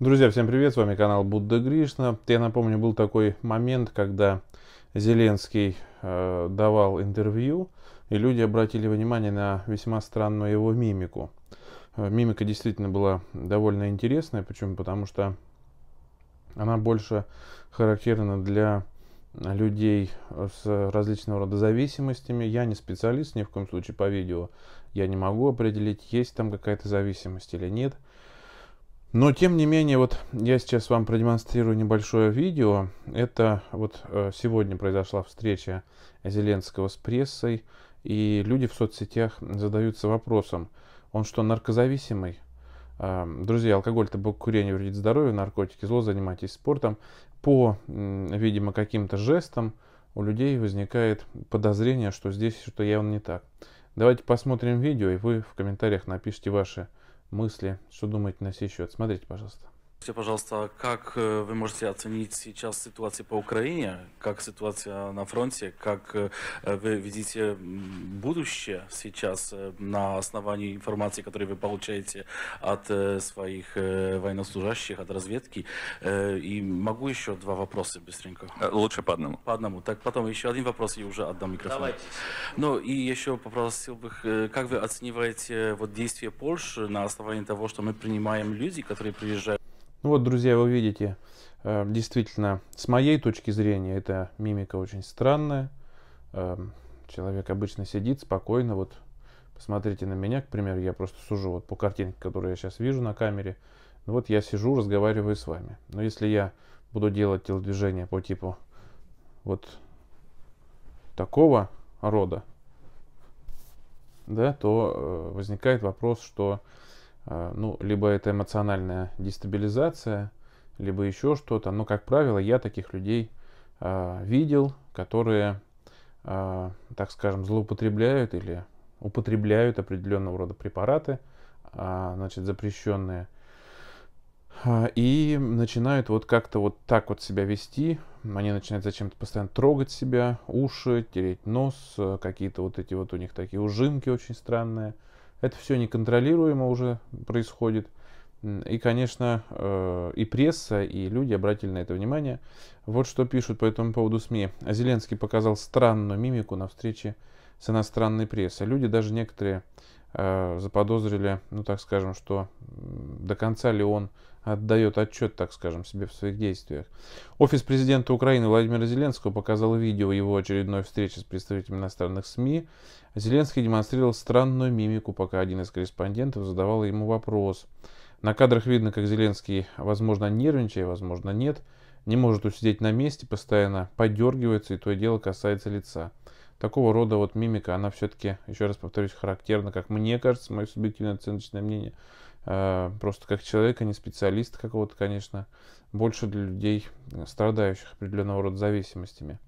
Друзья, всем привет, с вами канал Будда Гришна. Я напомню, был такой момент, когда Зеленский э, давал интервью, и люди обратили внимание на весьма странную его мимику. Э, мимика действительно была довольно интересная, почему? Потому что она больше характерна для людей с различного рода зависимостями. Я не специалист ни в коем случае по видео. Я не могу определить, есть там какая-то зависимость или нет. Но, тем не менее, вот я сейчас вам продемонстрирую небольшое видео. Это вот э, сегодня произошла встреча Зеленского с прессой, и люди в соцсетях задаются вопросом, он что, наркозависимый? Э, друзья, алкоголь, табак, курение вредит здоровью, наркотики, зло, занимайтесь спортом. По, видимо, каким-то жестам у людей возникает подозрение, что здесь что-то явно не так. Давайте посмотрим видео, и вы в комментариях напишите ваши мысли, что думаете на сей счет. Смотрите, пожалуйста. Скажите, пожалуйста, а как э, вы можете оценить сейчас ситуацию по Украине, как ситуация на фронте, как э, вы видите будущее сейчас э, на основании информации, которую вы получаете от своих военнослужащих, от разведки? И могу еще два вопроса быстренько? Лучше по одному. По одному. Так, потом еще один вопрос и уже отдам микрофон. Давайте. Ну и еще попросил бы, как вы оцениваете вот действия Польши на основании того, что мы принимаем люди, которые приезжают ну вот, друзья, вы видите, эм, действительно, с моей точки зрения, эта мимика очень странная. Эм, человек обычно сидит спокойно, вот посмотрите на меня, к примеру, я просто сужу вот по картинке, которую я сейчас вижу на камере. Ну вот я сижу, разговариваю с вами. Но если я буду делать телодвижение по типу вот такого рода, да, то э, возникает вопрос, что а, ну, либо это эмоциональная дестабилизация, либо еще что-то. Но, как правило, я таких людей а, видел, которые, а, так скажем, злоупотребляют или употребляют определенного рода препараты, значит, запрещенные, и начинают вот как-то вот так вот себя вести. Они начинают зачем-то постоянно трогать себя, уши, тереть нос, какие-то вот эти вот у них такие ужимки очень странные – это все неконтролируемо уже происходит. И, конечно, э, и пресса, и люди обратили на это внимание. Вот что пишут по этому поводу СМИ. Зеленский показал странную мимику на встрече с иностранной прессой. Люди даже некоторые э, заподозрили, ну так скажем, что до конца ли он отдает отчет, так скажем, себе в своих действиях. Офис президента Украины Владимира Зеленского показал видео его очередной встречи с представителями иностранных СМИ. Зеленский демонстрировал странную мимику, пока один из корреспондентов задавал ему вопрос. На кадрах видно, как Зеленский, возможно, нервничает, возможно, нет, не может усидеть на месте, постоянно подергивается и то и дело касается лица. Такого рода вот мимика, она все-таки, еще раз повторюсь, характерна, как мне кажется, мое субъективное оценочное мнение, а, просто как человека, не специалиста какого-то, конечно, больше для людей, э, страдающих определенного рода зависимостями.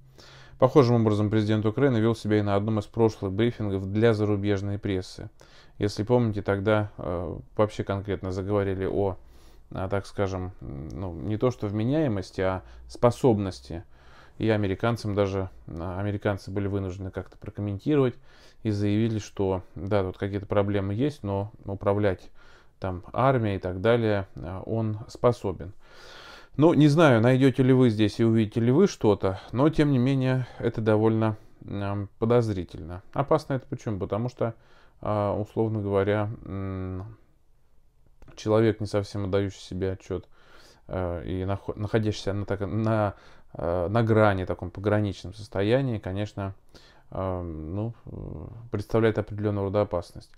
Похожим образом президент Украины вел себя и на одном из прошлых брифингов для зарубежной прессы. Если помните, тогда э, вообще конкретно заговорили о, о а, так скажем, ну, не то что вменяемости, а способности. И американцам даже, а, американцы были вынуждены как-то прокомментировать и заявили, что да, тут какие-то проблемы есть, но управлять там армия и так далее, э, он способен. Ну, не знаю, найдете ли вы здесь и увидите ли вы что-то, но тем не менее это довольно подозрительно. Опасно это почему? Потому что, а, условно говоря, человек, не совсем отдающий себе отчет э, и находящийся на, на, э, на грани таком пограничном состоянии, конечно, ну, э, представляет определенного рода опасность.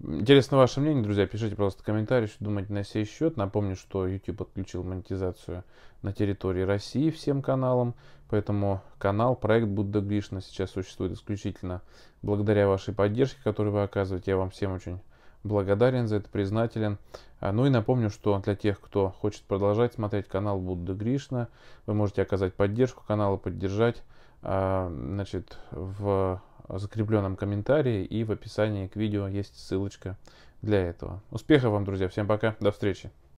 Интересно ваше мнение, друзья. Пишите, пожалуйста, комментарии, что думаете на сей счет. Напомню, что YouTube отключил монетизацию на территории России всем каналам, поэтому канал, проект Будда Гришна сейчас существует исключительно благодаря вашей поддержке, которую вы оказываете. Я вам всем очень благодарен за это, признателен. А, ну и напомню, что для тех, кто хочет продолжать смотреть канал Будда Гришна, вы можете оказать поддержку канала, поддержать а, значит, в закрепленном комментарии и в описании к видео есть ссылочка для этого. Успехов вам, друзья! Всем пока, до встречи!